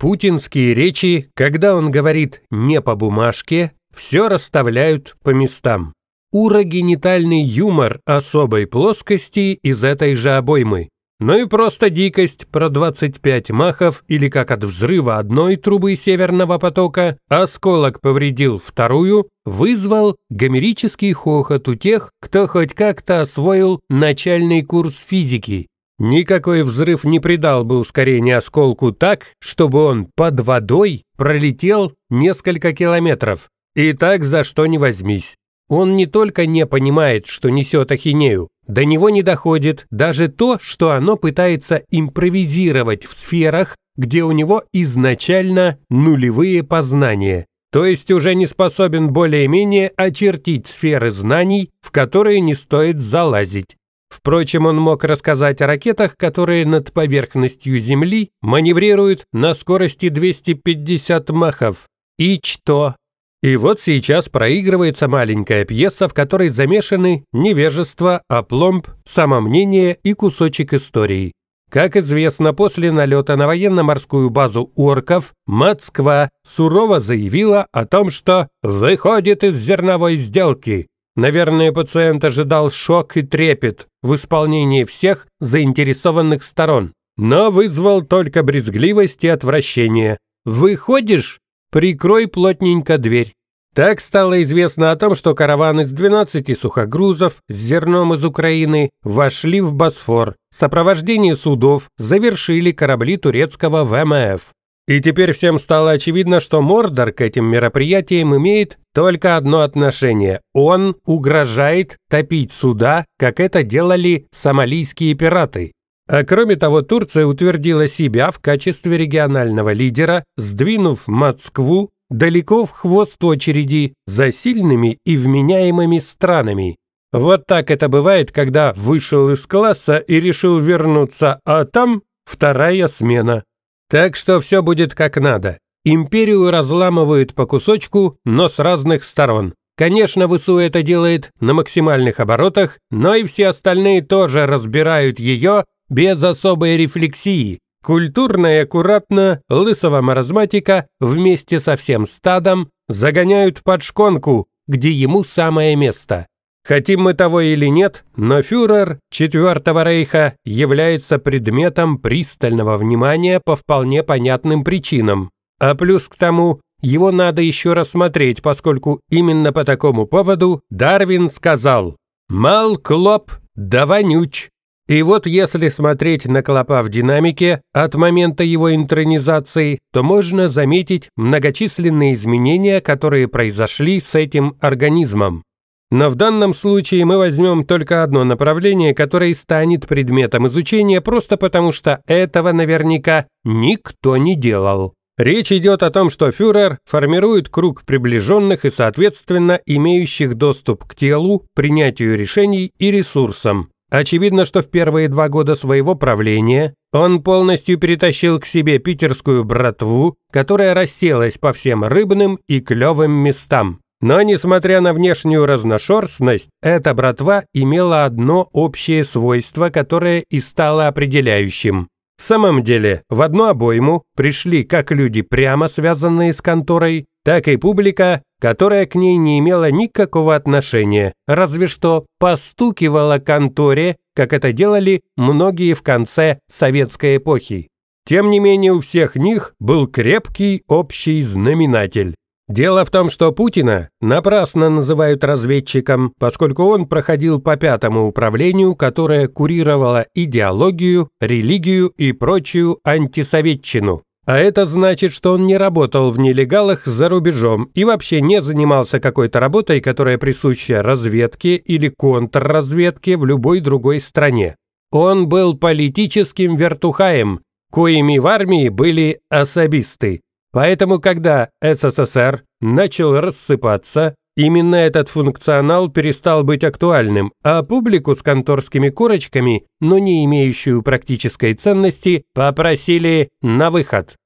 Путинские речи, когда он говорит «не по бумажке», все расставляют по местам. Урогенитальный юмор особой плоскости из этой же обоймы. Ну и просто дикость про 25 махов или как от взрыва одной трубы северного потока осколок повредил вторую, вызвал гомерический хохот у тех, кто хоть как-то освоил начальный курс физики Никакой взрыв не придал бы ускорения осколку так, чтобы он под водой пролетел несколько километров. И так за что не возьмись. Он не только не понимает, что несет ахинею, до него не доходит даже то, что оно пытается импровизировать в сферах, где у него изначально нулевые познания, то есть уже не способен более-менее очертить сферы знаний, в которые не стоит залазить. Впрочем, он мог рассказать о ракетах, которые над поверхностью Земли маневрируют на скорости 250 махов. И что? И вот сейчас проигрывается маленькая пьеса, в которой замешаны невежество, опломб, самомнение и кусочек истории. Как известно, после налета на военно-морскую базу орков Москва сурово заявила о том, что выходит из зерновой сделки. Наверное, пациент ожидал шок и трепет в исполнении всех заинтересованных сторон, но вызвал только брезгливость и отвращение. «Выходишь? Прикрой плотненько дверь». Так стало известно о том, что караван из 12 сухогрузов с зерном из Украины вошли в Босфор. Сопровождение судов завершили корабли турецкого ВМФ. И теперь всем стало очевидно, что Мордор к этим мероприятиям имеет только одно отношение. Он угрожает топить суда, как это делали сомалийские пираты. А кроме того, Турция утвердила себя в качестве регионального лидера, сдвинув Москву далеко в хвост очереди за сильными и вменяемыми странами. Вот так это бывает, когда вышел из класса и решил вернуться, а там вторая смена. Так что все будет как надо. Империю разламывают по кусочку, но с разных сторон. Конечно, ВСУ это делает на максимальных оборотах, но и все остальные тоже разбирают ее без особой рефлексии. Культурно и аккуратно лысого маразматика вместе со всем стадом загоняют под шконку, где ему самое место. Хотим мы того или нет, но фюрер Четвертого Рейха является предметом пристального внимания по вполне понятным причинам. А плюс к тому, его надо еще рассмотреть, поскольку именно по такому поводу Дарвин сказал «Мал клоп, да вонюч». И вот если смотреть на клопа в динамике от момента его интронизации, то можно заметить многочисленные изменения, которые произошли с этим организмом. Но в данном случае мы возьмем только одно направление, которое станет предметом изучения просто потому, что этого наверняка никто не делал. Речь идет о том, что фюрер формирует круг приближенных и, соответственно, имеющих доступ к телу, принятию решений и ресурсам. Очевидно, что в первые два года своего правления он полностью перетащил к себе питерскую братву, которая расселась по всем рыбным и клевым местам. Но, несмотря на внешнюю разношерстность, эта братва имела одно общее свойство, которое и стало определяющим. В самом деле, в одну обойму пришли как люди, прямо связанные с конторой, так и публика, которая к ней не имела никакого отношения, разве что постукивала конторе, как это делали многие в конце советской эпохи. Тем не менее, у всех них был крепкий общий знаменатель Дело в том, что Путина напрасно называют разведчиком, поскольку он проходил по пятому управлению, которое курировало идеологию, религию и прочую антисоветчину. А это значит, что он не работал в нелегалах за рубежом и вообще не занимался какой-то работой, которая присуща разведке или контрразведке в любой другой стране. Он был политическим вертухаем, коими в армии были особисты. Поэтому, когда СССР начал рассыпаться, именно этот функционал перестал быть актуальным, а публику с конторскими корочками, но не имеющую практической ценности, попросили на выход.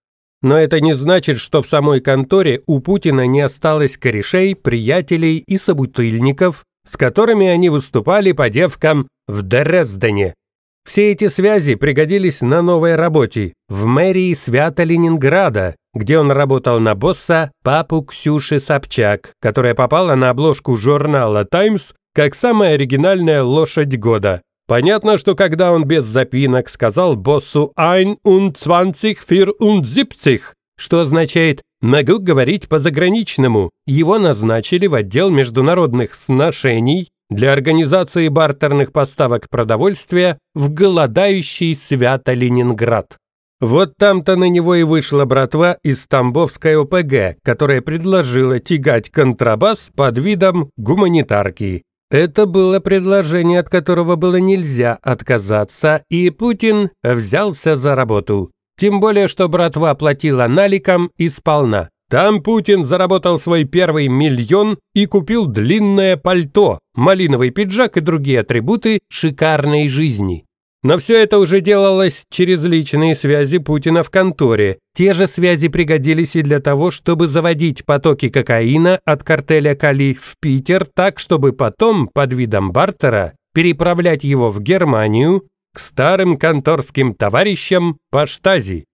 Но это не значит, что в самой конторе у Путина не осталось корешей, приятелей и собутыльников, с которыми они выступали по девкам в Дрездене. Все эти связи пригодились на новой работе в мэрии Свято-Ленинграда, где он работал на босса папу Ксюши Собчак, которая попала на обложку журнала «Таймс» как самая оригинальная лошадь года. Понятно, что когда он без запинок сказал боссу «Ein und zwanzig für und siebzig», что означает «могу говорить по-заграничному», его назначили в отдел международных сношений для организации бартерных поставок продовольствия в голодающий Свято-Ленинград. Вот там-то на него и вышла братва из Тамбовской ОПГ, которая предложила тягать контрабас под видом гуманитарки. Это было предложение, от которого было нельзя отказаться, и Путин взялся за работу. Тем более, что братва платила наликом и Там Путин заработал свой первый миллион и купил длинное пальто, малиновый пиджак и другие атрибуты шикарной жизни. Но все это уже делалось через личные связи Путина в конторе. Те же связи пригодились и для того, чтобы заводить потоки кокаина от картеля Кали в Питер так, чтобы потом, под видом бартера, переправлять его в Германию к старым конторским товарищам по штази.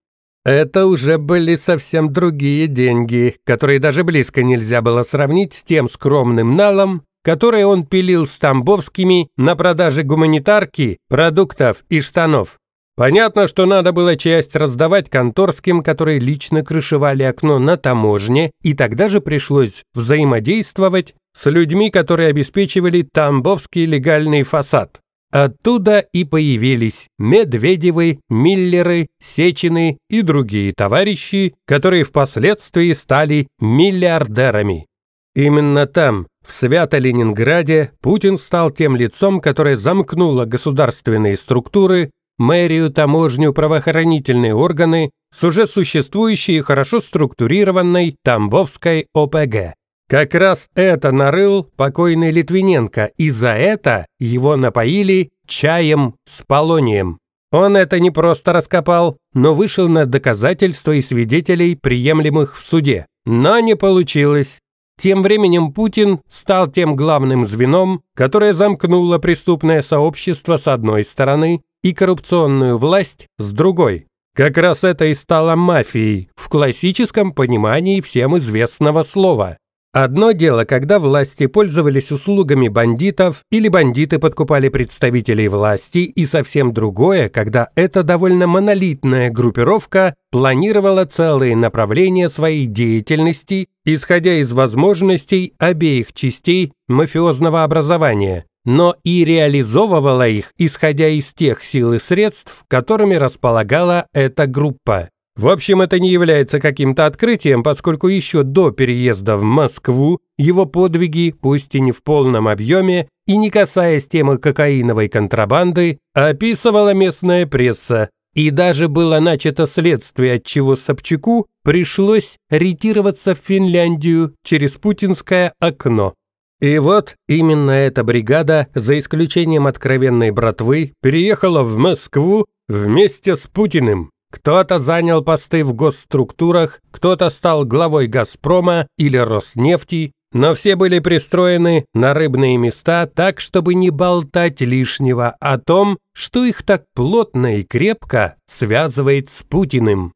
Это уже были совсем другие деньги, которые даже близко нельзя было сравнить с тем скромным налом, которые он пилил с Тамбовскими на продаже гуманитарки, продуктов и штанов. Понятно, что надо было часть раздавать конторским, которые лично крышевали окно на таможне, и тогда же пришлось взаимодействовать с людьми, которые обеспечивали тамбовский легальный фасад. Оттуда и появились Медведевы, Миллеры, Сечины и другие товарищи, которые впоследствии стали миллиардерами. Именно там, в Свято-Ленинграде Путин стал тем лицом, которое замкнуло государственные структуры, мэрию, таможню, правоохранительные органы с уже существующей и хорошо структурированной Тамбовской ОПГ. Как раз это нарыл покойный Литвиненко, и за это его напоили чаем с полонием. Он это не просто раскопал, но вышел на доказательства и свидетелей, приемлемых в суде. Но не получилось. Тем временем Путин стал тем главным звеном, которое замкнуло преступное сообщество с одной стороны и коррупционную власть с другой. Как раз это и стало мафией в классическом понимании всем известного слова. Одно дело, когда власти пользовались услугами бандитов или бандиты подкупали представителей власти, и совсем другое, когда эта довольно монолитная группировка планировала целые направления своей деятельности, исходя из возможностей обеих частей мафиозного образования, но и реализовывала их, исходя из тех сил и средств, которыми располагала эта группа. В общем, это не является каким-то открытием, поскольку еще до переезда в Москву его подвиги, пусть и не в полном объеме, и не касаясь темы кокаиновой контрабанды, описывала местная пресса. И даже было начато следствие, от чего Собчаку пришлось ретироваться в Финляндию через путинское окно. И вот именно эта бригада, за исключением откровенной братвы, переехала в Москву вместе с Путиным. Кто-то занял посты в госструктурах, кто-то стал главой «Газпрома» или «Роснефти», но все были пристроены на рыбные места так, чтобы не болтать лишнего о том, что их так плотно и крепко связывает с Путиным.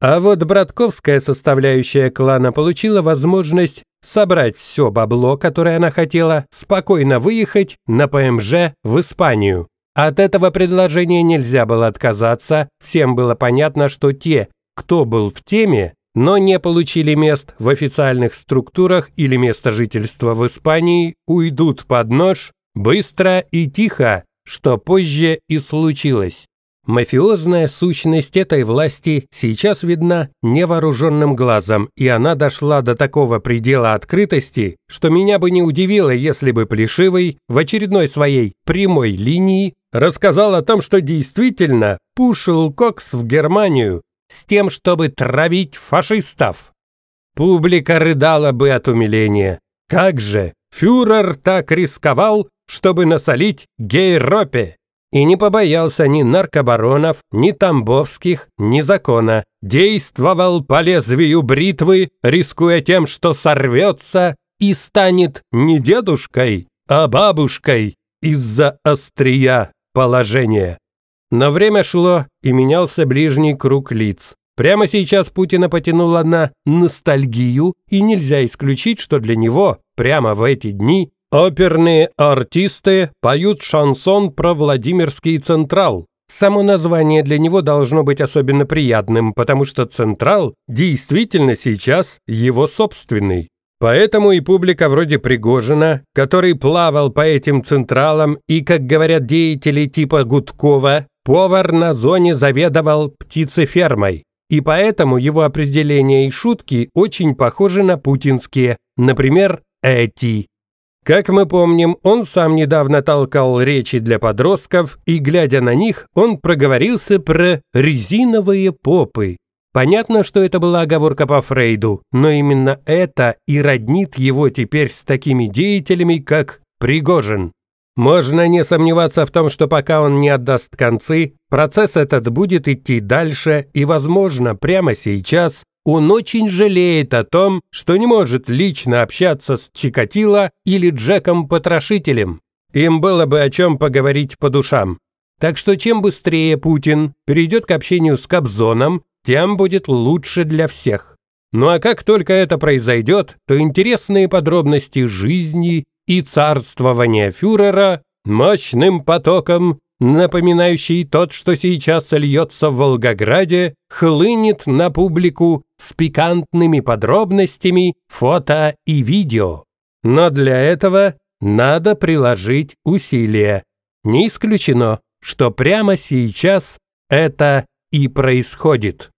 А вот братковская составляющая клана получила возможность собрать все бабло, которое она хотела, спокойно выехать на ПМЖ в Испанию. От этого предложения нельзя было отказаться, всем было понятно, что те, кто был в теме, но не получили мест в официальных структурах или место жительства в Испании, уйдут под нож быстро и тихо, что позже и случилось. Мафиозная сущность этой власти сейчас видна невооруженным глазом, и она дошла до такого предела открытости, что меня бы не удивило, если бы Плешивый в очередной своей прямой линии рассказал о том, что действительно пушил Кокс в Германию с тем, чтобы травить фашистов. Публика рыдала бы от умиления. Как же, фюрер так рисковал, чтобы насолить Гейропе! и не побоялся ни наркобаронов, ни тамбовских, ни закона. Действовал по лезвию бритвы, рискуя тем, что сорвется и станет не дедушкой, а бабушкой из-за острия положения. Но время шло, и менялся ближний круг лиц. Прямо сейчас Путина потянуло на ностальгию, и нельзя исключить, что для него прямо в эти дни Оперные артисты поют шансон про Владимирский Централ. Само название для него должно быть особенно приятным, потому что Централ действительно сейчас его собственный. Поэтому и публика вроде Пригожина, который плавал по этим централам и, как говорят деятели типа Гудкова, повар на зоне заведовал птицефермой. И поэтому его определения и шутки очень похожи на путинские, например, эти. Как мы помним, он сам недавно толкал речи для подростков, и, глядя на них, он проговорился про «резиновые попы». Понятно, что это была оговорка по Фрейду, но именно это и роднит его теперь с такими деятелями, как Пригожин. Можно не сомневаться в том, что пока он не отдаст концы, процесс этот будет идти дальше, и, возможно, прямо сейчас он очень жалеет о том, что не может лично общаться с Чикатило или Джеком-потрошителем. Им было бы о чем поговорить по душам. Так что чем быстрее Путин перейдет к общению с Кобзоном, тем будет лучше для всех. Ну а как только это произойдет, то интересные подробности жизни и царствования фюрера мощным потоком напоминающий тот, что сейчас льется в Волгограде, хлынет на публику с пикантными подробностями фото и видео. Но для этого надо приложить усилия. Не исключено, что прямо сейчас это и происходит.